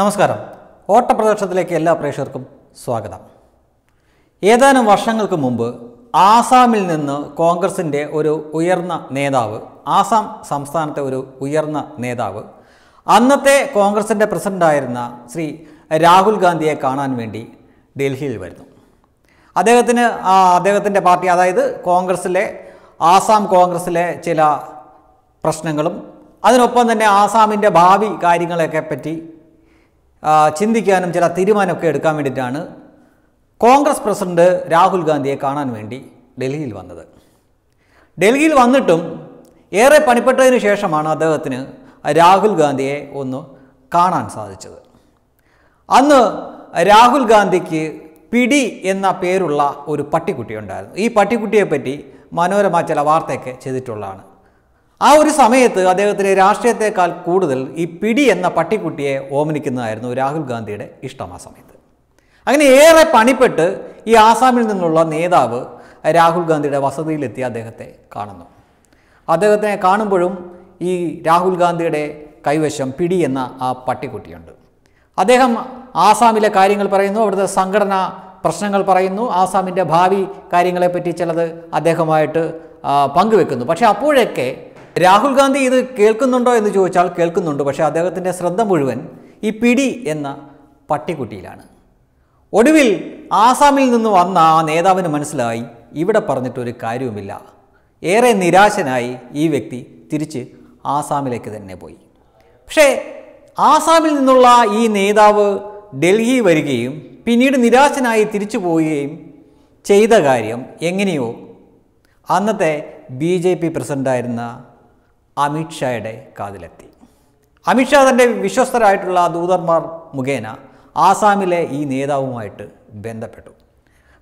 നമസ്കാരം ഓട്ടപ്രദർശനത്തിലേക്ക് എല്ലാ പ്രേക്ഷകർക്കും സ്വാഗതം ഏതാനും വർഷങ്ങൾക്ക് മുമ്പ് ആസാമിൽ നിന്ന് കോൺഗ്രസിൻ്റെ ഒരു ഉയർന്ന നേതാവ് ആസാം സംസ്ഥാനത്തെ ഒരു ഉയർന്ന നേതാവ് അന്നത്തെ കോൺഗ്രസിൻ്റെ പ്രസിഡൻ്റായിരുന്ന ശ്രീ രാഹുൽ ഗാന്ധിയെ കാണാൻ വേണ്ടി ഡൽഹിയിൽ വരുന്നു അദ്ദേഹത്തിന് അദ്ദേഹത്തിൻ്റെ പാർട്ടി അതായത് കോൺഗ്രസ്സിലെ ആസാം കോൺഗ്രസ്സിലെ ചില പ്രശ്നങ്ങളും അതിനൊപ്പം തന്നെ ആസാമിൻ്റെ ഭാവി കാര്യങ്ങളെയൊക്കെ പറ്റി ചിന്തിക്കാനും ചില തീരുമാനമൊക്കെ എടുക്കാൻ വേണ്ടിയിട്ടാണ് കോൺഗ്രസ് പ്രസിഡന്റ് രാഹുൽ ഗാന്ധിയെ കാണാൻ വേണ്ടി ഡൽഹിയിൽ വന്നത് ഡൽഹിയിൽ വന്നിട്ടും ഏറെ പണിപ്പെട്ടതിന് ശേഷമാണ് അദ്ദേഹത്തിന് രാഹുൽ ഗാന്ധിയെ ഒന്ന് കാണാൻ സാധിച്ചത് അന്ന് രാഹുൽ ഗാന്ധിക്ക് പിടി എന്ന പേരുള്ള ഒരു പട്ടിക്കുട്ടി ഉണ്ടായിരുന്നു ഈ പട്ടിക്കുട്ടിയെപ്പറ്റി മനോരമ ചില വാർത്തയൊക്കെ ചെയ്തിട്ടുള്ളതാണ് ആ ഒരു സമയത്ത് അദ്ദേഹത്തിന് രാഷ്ട്രീയത്തെക്കാൾ കൂടുതൽ ഈ പിടി എന്ന പട്ടിക്കുട്ടിയെ ഓമനിക്കുന്നതായിരുന്നു രാഹുൽ ഗാന്ധിയുടെ ഇഷ്ടം ആ സമയത്ത് അങ്ങനെ ഏറെ പണിപ്പെട്ട് ഈ ആസാമിൽ നിന്നുള്ള നേതാവ് രാഹുൽ ഗാന്ധിയുടെ വസതിയിലെത്തി അദ്ദേഹത്തെ കാണുന്നു അദ്ദേഹത്തിനെ കാണുമ്പോഴും ഈ രാഹുൽ ഗാന്ധിയുടെ കൈവശം പിടി എന്ന ആ പട്ടിക്കുട്ടിയുണ്ട് അദ്ദേഹം ആസാമിലെ കാര്യങ്ങൾ പറയുന്നു അവിടുത്തെ സംഘടന പ്രശ്നങ്ങൾ പറയുന്നു ആസാമിൻ്റെ ഭാവി കാര്യങ്ങളെപ്പറ്റി ചിലത് അദ്ദേഹമായിട്ട് പങ്കുവെക്കുന്നു പക്ഷേ അപ്പോഴൊക്കെ രാഹുൽ ഗാന്ധി ഇത് കേൾക്കുന്നുണ്ടോ എന്ന് ചോദിച്ചാൽ കേൾക്കുന്നുണ്ട് പക്ഷേ അദ്ദേഹത്തിൻ്റെ ശ്രദ്ധ മുഴുവൻ ഈ പിടി എന്ന പട്ടിക്കുട്ടിയിലാണ് ഒടുവിൽ ആസാമിൽ നിന്ന് വന്ന ആ നേതാവിന് മനസ്സിലായി ഇവിടെ പറഞ്ഞിട്ടൊരു കാര്യവുമില്ല ഏറെ നിരാശനായി ഈ വ്യക്തി തിരിച്ച് ആസാമിലേക്ക് തന്നെ പോയി പക്ഷേ ആസാമിൽ നിന്നുള്ള ഈ നേതാവ് ഡൽഹി വരികയും പിന്നീട് നിരാശനായി തിരിച്ചു പോവുകയും ചെയ്ത കാര്യം എങ്ങനെയോ അന്നത്തെ ബി ജെ പി പ്രസിഡൻ്റായിരുന്ന അമിത്ഷായുടെ കാതിലെത്തി അമിത്ഷാ തൻ്റെ വിശ്വസ്തരായിട്ടുള്ള ദൂതന്മാർ മുഖേന ആസാമിലെ ഈ നേതാവുമായിട്ട് ബന്ധപ്പെട്ടു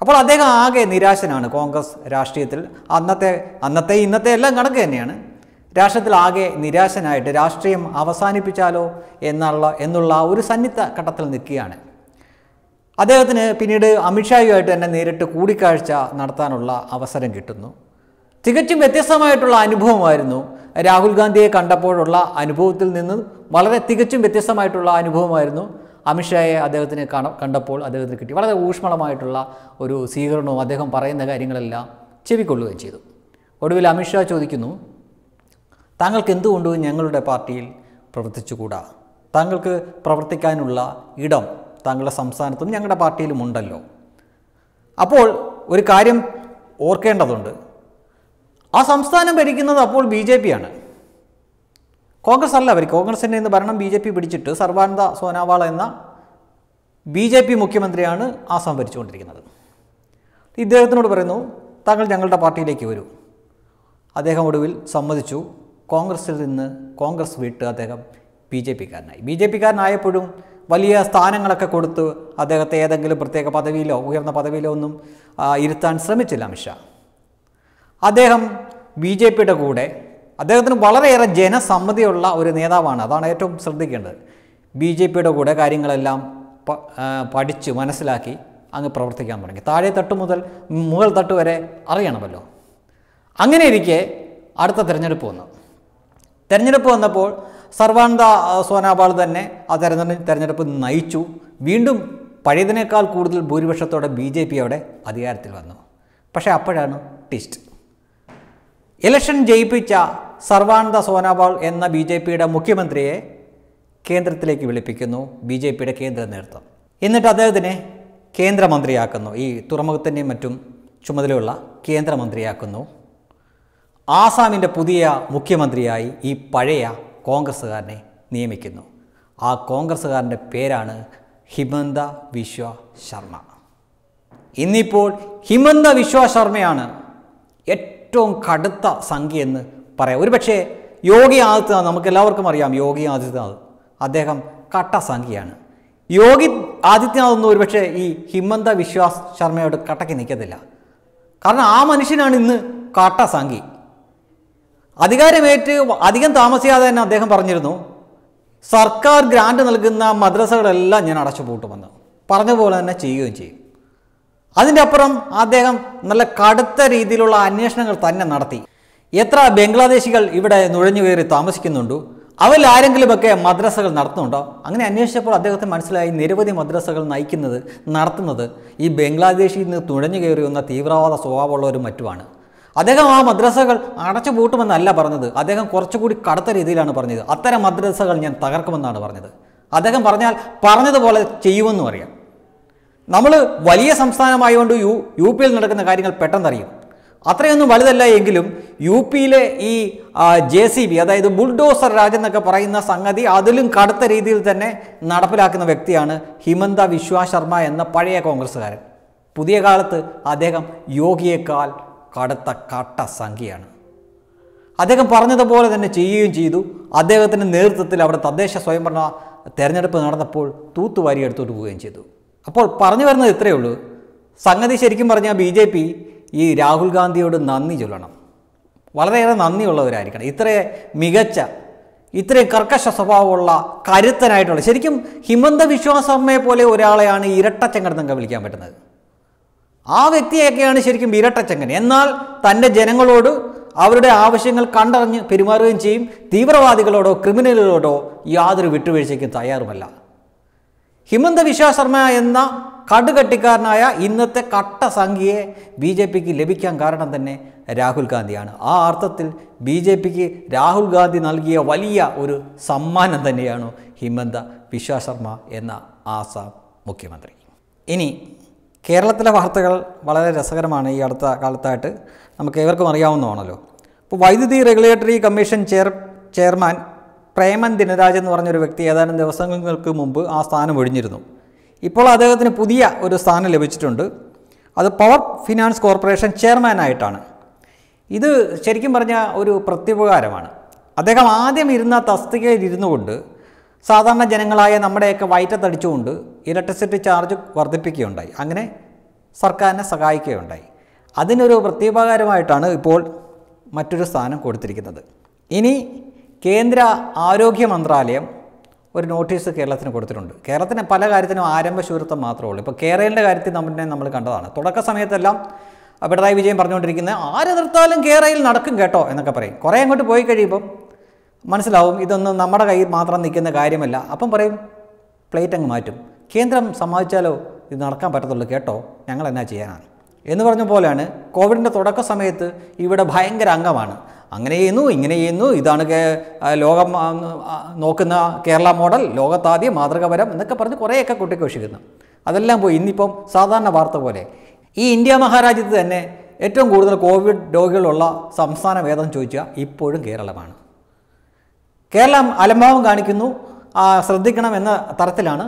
അപ്പോൾ അദ്ദേഹം ആകെ നിരാശനാണ് കോൺഗ്രസ് രാഷ്ട്രീയത്തിൽ അന്നത്തെ അന്നത്തെ ഇന്നത്തെ എല്ലാം കണക്ക് തന്നെയാണ് രാഷ്ട്രത്തിൽ ആകെ നിരാശനായിട്ട് രാഷ്ട്രീയം അവസാനിപ്പിച്ചാലോ എന്നുള്ള എന്നുള്ള ഒരു സന്നിധ ഘട്ടത്തിൽ നിൽക്കുകയാണ് അദ്ദേഹത്തിന് പിന്നീട് അമിത്ഷായുമായിട്ട് തന്നെ നേരിട്ട് കൂടിക്കാഴ്ച നടത്താനുള്ള അവസരം കിട്ടുന്നു തികച്ചും വ്യത്യസ്തമായിട്ടുള്ള അനുഭവമായിരുന്നു രാഹുൽ ഗാന്ധിയെ കണ്ടപ്പോഴുള്ള അനുഭവത്തിൽ നിന്ന് വളരെ തികച്ചും വ്യത്യസ്തമായിട്ടുള്ള അനുഭവമായിരുന്നു അമിത്ഷായെ അദ്ദേഹത്തിന് കാണ കണ്ടപ്പോൾ അദ്ദേഹത്തിന് കിട്ടി വളരെ ഊഷ്മളമായിട്ടുള്ള ഒരു സ്വീകരണവും അദ്ദേഹം പറയുന്ന കാര്യങ്ങളെല്ലാം ചെവിക്കൊള്ളുകയും ചെയ്തു ഒടുവിൽ അമിത്ഷാ ചോദിക്കുന്നു താങ്കൾക്ക് എന്തുകൊണ്ട് ഞങ്ങളുടെ പാർട്ടിയിൽ പ്രവർത്തിച്ചുകൂടാ താങ്കൾക്ക് പ്രവർത്തിക്കാനുള്ള ഇടം താങ്കളുടെ സംസ്ഥാനത്തും ഞങ്ങളുടെ പാർട്ടിയിലും ഉണ്ടല്ലോ അപ്പോൾ ഒരു കാര്യം ഓർക്കേണ്ടതുണ്ട് ആ സംസ്ഥാനം ഭരിക്കുന്നത് അപ്പോൾ ബി ജെ പിയാണ് കോൺഗ്രസ് അല്ല അവർ കോൺഗ്രസിൻ്റെ ഇന്ന് ഭരണം ബി ജെ പി പിടിച്ചിട്ട് സർവാനന്ദ സോനാവാൾ എന്ന ബി ജെ പി മുഖ്യമന്ത്രിയാണ് ആസാം ഭരിച്ചുകൊണ്ടിരിക്കുന്നത് ഇദ്ദേഹത്തിനോട് പറയുന്നു താങ്കൾ ഞങ്ങളുടെ പാർട്ടിയിലേക്ക് വരൂ അദ്ദേഹം ഒടുവിൽ സമ്മതിച്ചു കോൺഗ്രസിൽ നിന്ന് കോൺഗ്രസ് വിട്ട് അദ്ദേഹം ബി ജെ പിക്കാരനായി ബി ജെ പിക്കാരനായപ്പോഴും വലിയ സ്ഥാനങ്ങളൊക്കെ കൊടുത്ത് അദ്ദേഹത്തെ ഏതെങ്കിലും പ്രത്യേക പദവിയിലോ ഉയർന്ന പദവിയിലോ ഒന്നും ഇരുത്താൻ ശ്രമിച്ചില്ല അമിത്ഷാ അദ്ദേഹം ബി ജെ പിയുടെ കൂടെ അദ്ദേഹത്തിന് വളരെയേറെ ജനസമ്മതിയുള്ള ഒരു നേതാവാണ് അതാണ് ഏറ്റവും ശ്രദ്ധിക്കേണ്ടത് ബി ജെ പിയുടെ കൂടെ കാര്യങ്ങളെല്ലാം പഠിച്ച് മനസ്സിലാക്കി അങ്ങ് പ്രവർത്തിക്കാൻ തുടങ്ങി താഴെ തട്ട് മുതൽ മുകൾ തട്ട് വരെ അറിയണമല്ലോ അങ്ങനെ ഇരിക്കെ അടുത്ത തിരഞ്ഞെടുപ്പ് വന്നു തിരഞ്ഞെടുപ്പ് വന്നപ്പോൾ സർവാനന്ദ സോനാപാൾ തന്നെ ആ തെരഞ്ഞെടുപ്പ് തിരഞ്ഞെടുപ്പ് നയിച്ചു വീണ്ടും പഴയതിനേക്കാൾ കൂടുതൽ ഭൂരിപക്ഷത്തോടെ ബി ജെ പി അവിടെ അധികാരത്തിൽ വന്നു പക്ഷേ അപ്പോഴാണ് ട്വിസ്റ്റ് ഇലക്ഷൻ ജയിപ്പിച്ച സർവാനന്ദ സോനോവാൾ എന്ന ബി ജെ പിയുടെ മുഖ്യമന്ത്രിയെ കേന്ദ്രത്തിലേക്ക് വിളിപ്പിക്കുന്നു ബി ജെ പിയുടെ കേന്ദ്ര നേതൃത്വം എന്നിട്ട് അദ്ദേഹത്തിനെ കേന്ദ്രമന്ത്രിയാക്കുന്നു ഈ തുറമുഖത്തിൻ്റെയും മറ്റും ചുമതലയുള്ള കേന്ദ്രമന്ത്രിയാക്കുന്നു ആസാമിൻ്റെ പുതിയ മുഖ്യമന്ത്രിയായി ഈ പഴയ കോൺഗ്രസ്സുകാരനെ നിയമിക്കുന്നു ആ കോൺഗ്രസ്സുകാരൻ്റെ പേരാണ് ഹിമന്ത വിശ്വ ശർമ്മ ഇന്നിപ്പോൾ ഹിമന്ത വിശ്വ ശർമ്മയാണ് ഏറ്റവും ഏറ്റവും കടുത്ത സംഖ്യ എന്ന് പറയാം ഒരുപക്ഷെ യോഗി ആദിത്യനാഥ് നമുക്ക് എല്ലാവർക്കും അറിയാം യോഗി ആദിത്യനാഥ് അദ്ദേഹം കട്ട സംഖ്യയാണ് യോഗി ആദിത്യനാഥ് ഒന്നും ഒരുപക്ഷെ ഈ ഹിമന്ത വിശ്വാസ് ശർമ്മയോട് കട്ടയ്ക്ക് നിൽക്കത്തില്ല കാരണം ആ മനുഷ്യനാണ് ഇന്ന് കട്ട സംഖ്യ അധികാരമേറ്റ് അധികം താമസിയാതെ തന്നെ അദ്ദേഹം പറഞ്ഞിരുന്നു സർക്കാർ ഗ്രാൻഡ് നൽകുന്ന മദ്രസകളെല്ലാം ഞാൻ പൂട്ടുമെന്ന് പറഞ്ഞ പോലെ തന്നെ ചെയ്യുകയും ചെയ്യും അതിൻ്റെ അപ്പുറം അദ്ദേഹം നല്ല കടുത്ത രീതിയിലുള്ള അന്വേഷണങ്ങൾ തന്നെ നടത്തി എത്ര ബംഗ്ലാദേശികൾ ഇവിടെ നുഴഞ്ഞു കയറി താമസിക്കുന്നുണ്ടോ അവരിൽ ആരെങ്കിലുമൊക്കെ മദ്രസകൾ നടത്തുന്നുണ്ടോ അങ്ങനെ അന്വേഷിച്ചപ്പോൾ അദ്ദേഹത്തെ മനസ്സിലായി നിരവധി മദ്രസകൾ നയിക്കുന്നത് നടത്തുന്നത് ഈ ബംഗ്ലാദേശിൽ നിന്ന് തുഴഞ്ഞു കയറി വന്ന തീവ്രവാദ സ്വഭാവമുള്ളവരും മറ്റുമാണ് അദ്ദേഹം ആ മദ്രസകൾ അടച്ചു പൂട്ടുമെന്നല്ല പറഞ്ഞത് അദ്ദേഹം കുറച്ചുകൂടി കടുത്ത രീതിയിലാണ് പറഞ്ഞത് അത്തരം മദ്രസകൾ ഞാൻ തകർക്കുമെന്നാണ് പറഞ്ഞത് അദ്ദേഹം പറഞ്ഞാൽ പറഞ്ഞതുപോലെ ചെയ്യുമെന്നും അറിയാം നമ്മൾ വലിയ സംസ്ഥാനമായതുകൊണ്ട് യു യു പിയിൽ നടക്കുന്ന കാര്യങ്ങൾ പെട്ടെന്നറിയും അത്രയൊന്നും വലുതല്ല എങ്കിലും യു പിയിലെ ഈ ജെ സി ബി അതായത് ബുൾഡോസർ രാജ് എന്നൊക്കെ പറയുന്ന സംഗതി അതിലും കടുത്ത രീതിയിൽ തന്നെ നടപ്പിലാക്കുന്ന വ്യക്തിയാണ് ഹിമന്ത വിശ്വ ശർമ്മ എന്ന പഴയ കോൺഗ്രസ്സുകാരൻ പുതിയ കാലത്ത് അദ്ദേഹം യോഗിയേക്കാൾ കടുത്ത കട്ട സംഖ്യയാണ് അദ്ദേഹം പറഞ്ഞതുപോലെ തന്നെ ചെയ്യുകയും ചെയ്തു അദ്ദേഹത്തിൻ്റെ നേതൃത്വത്തിൽ അവിടെ തദ്ദേശ സ്വയംഭരണ തെരഞ്ഞെടുപ്പ് നടന്നപ്പോൾ തൂത്തുവാരി എടുത്തോട്ട് പോവുകയും ചെയ്തു അപ്പോൾ പറഞ്ഞു വരുന്നത് ഇത്രയേ ഉള്ളൂ സംഗതി ശരിക്കും പറഞ്ഞാൽ ബി ജെ പി ഈ രാഹുൽ ഗാന്ധിയോട് നന്ദി ചൊല്ലണം വളരെയേറെ നന്ദിയുള്ളവരായിരിക്കണം ഇത്രയും മികച്ച ഇത്രയും കർക്കശ സ്വഭാവമുള്ള കരുത്തനായിട്ടുള്ള ശരിക്കും ഹിമന്ത വിശ്വാസമ്മയെ പോലെ ഒരാളെയാണ് ഇരട്ടച്ചങ്കൻ എന്നൊക്കെ വിളിക്കാൻ പറ്റുന്നത് ആ വ്യക്തിയൊക്കെയാണ് ശരിക്കും ഇരട്ടച്ചങ്കൻ എന്നാൽ തൻ്റെ ജനങ്ങളോട് അവരുടെ ആവശ്യങ്ങൾ കണ്ടറിഞ്ഞ് പെരുമാറുകയും ചെയ്യും തീവ്രവാദികളോടോ ക്രിമിനലുകളോടോ യാതൊരു വിട്ടുവീഴ്ചയ്ക്കും തയ്യാറുമല്ല ഹിമന്ത വിശ്വ ശർമ്മ എന്ന കടുകട്ടിക്കാരനായ ഇന്നത്തെ കട്ട സംഖ്യയെ ബി ജെ പിക്ക് ലഭിക്കാൻ കാരണം തന്നെ രാഹുൽ ഗാന്ധിയാണ് ആ അർത്ഥത്തിൽ ബി ജെ പിക്ക് രാഹുൽ ഗാന്ധി നൽകിയ വലിയ ഒരു സമ്മാനം തന്നെയാണ് ഹിമന്ത വിശ്വ ശർമ്മ എന്ന ആസാം മുഖ്യമന്ത്രി ഇനി കേരളത്തിലെ വാർത്തകൾ വളരെ രസകരമാണ് ഈ അടുത്ത കാലത്തായിട്ട് നമുക്ക് ഏവർക്കും അറിയാവുന്നതാണല്ലോ അപ്പോൾ വൈദ്യുതി regulatory commission chair chairman Preman Dinaraj എന്ന് പറഞ്ഞൊരു വ്യക്തി ഏതാനും ദിവസങ്ങൾക്ക് മുമ്പ് ആ സ്ഥാനം ഒഴിഞ്ഞിരുന്നു ഇപ്പോൾ അദ്ദേഹത്തിന് പുതിയ ഒരു സ്ഥാനം ലഭിച്ചിട്ടുണ്ട് അത് പവർ ഫിനാൻസ് കോർപ്പറേഷൻ ചെയർമാനായിട്ടാണ് ഇത് ശരിക്കും പറഞ്ഞാൽ ഒരു പ്രത്യുപകാരമാണ് അദ്ദേഹം ആദ്യം ഇരുന്ന തസ്തികയിൽ ഇരുന്നു കൊണ്ട് സാധാരണ ജനങ്ങളായ നമ്മുടെയൊക്കെ വയറ്റത്തടിച്ചുകൊണ്ട് ഇലക്ട്രിസിറ്റി ചാർജ് വർദ്ധിപ്പിക്കുകയുണ്ടായി അങ്ങനെ സർക്കാരിനെ സഹായിക്കുകയുണ്ടായി അതിനൊരു പ്രത്യുപകാരമായിട്ടാണ് ഇപ്പോൾ മറ്റൊരു സ്ഥാനം കൊടുത്തിരിക്കുന്നത് ഇനി കേന്ദ്ര ആരോഗ്യ മന്ത്രാലയം ഒരു നോട്ടീസ് കേരളത്തിന് കൊടുത്തിട്ടുണ്ട് കേരളത്തിന് പല കാര്യത്തിനും ആരംഭശൂരത്വം മാത്രമേ ഉള്ളൂ ഇപ്പോൾ കേരളിൻ്റെ കാര്യത്തിൽ നമ്മുടെ നമ്മൾ കണ്ടതാണ് തുടക്ക സമയത്തെല്ലാം പിണറായി വിജയൻ പറഞ്ഞുകൊണ്ടിരിക്കുന്നത് ആര് നിർത്താലും കേരയിൽ നടക്കും കേട്ടോ എന്നൊക്കെ പറയും കുറേ അങ്ങോട്ട് പോയി കഴിയുമ്പം മനസ്സിലാവും ഇതൊന്നും നമ്മുടെ കയ്യിൽ മാത്രം നിൽക്കുന്ന കാര്യമല്ല അപ്പം പറയും പ്ലേറ്റ് അങ്ങ് മാറ്റും കേന്ദ്രം സമ്മതിച്ചാലോ ഇത് നടക്കാൻ പറ്റത്തുള്ളൂ കേട്ടോ ഞങ്ങൾ എന്നാ ചെയ്യാനാണ് എന്ന് പറഞ്ഞ പോലെയാണ് കോവിഡിൻ്റെ തുടക്ക സമയത്ത് ഇവിടെ ഭയങ്കര അംഗമാണ് അങ്ങനെ ചെയ്യുന്നു ഇങ്ങനെ ചെയ്യുന്നു ഇതാണ് ലോകം നോക്കുന്ന കേരള മോഡൽ ലോകത്താദ്യം മാതൃകപരം എന്നൊക്കെ പറഞ്ഞ് കുറേയൊക്കെ കുട്ടിക്കോഷിക്കുന്നു അതെല്ലാം പോയി ഇന്നിപ്പം സാധാരണ വാർത്ത പോലെ ഈ ഇന്ത്യ മഹാരാജ്യത്ത് തന്നെ ഏറ്റവും കൂടുതൽ കോവിഡ് രോഗികളുള്ള സംസ്ഥാനം ഏതെന്ന് ചോദിച്ചാൽ ഇപ്പോഴും കേരളമാണ് കേരളം അലംഭാവം കാണിക്കുന്നു ശ്രദ്ധിക്കണം എന്ന തരത്തിലാണ്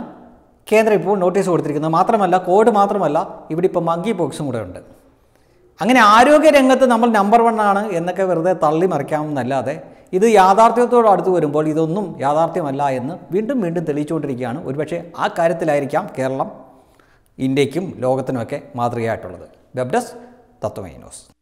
കേന്ദ്രം ഇപ്പോൾ നോട്ടീസ് കൊടുത്തിരിക്കുന്നത് മാത്രമല്ല കോവിഡ് മാത്രമല്ല ഇവിടെ ഇപ്പോൾ മങ്കി പോക്സും കൂടെ ഉണ്ട് അങ്ങനെ ആരോഗ്യ രംഗത്ത് നമ്മൾ നമ്പർ വൺ ആണ് എന്നൊക്കെ വെറുതെ തള്ളി മറിക്കാമെന്നല്ലാതെ ഇത് യാഥാർത്ഥ്യത്തോട് അടുത്ത് വരുമ്പോൾ ഇതൊന്നും യാഥാർത്ഥ്യമല്ല എന്ന് വീണ്ടും വീണ്ടും തെളിയിച്ചുകൊണ്ടിരിക്കുകയാണ് ഒരുപക്ഷെ ആ കാര്യത്തിലായിരിക്കാം കേരളം ഇന്ത്യക്കും ലോകത്തിനുമൊക്കെ മാതൃകയായിട്ടുള്ളത് വെബ്ഡസ് തത്വമൈനോസ്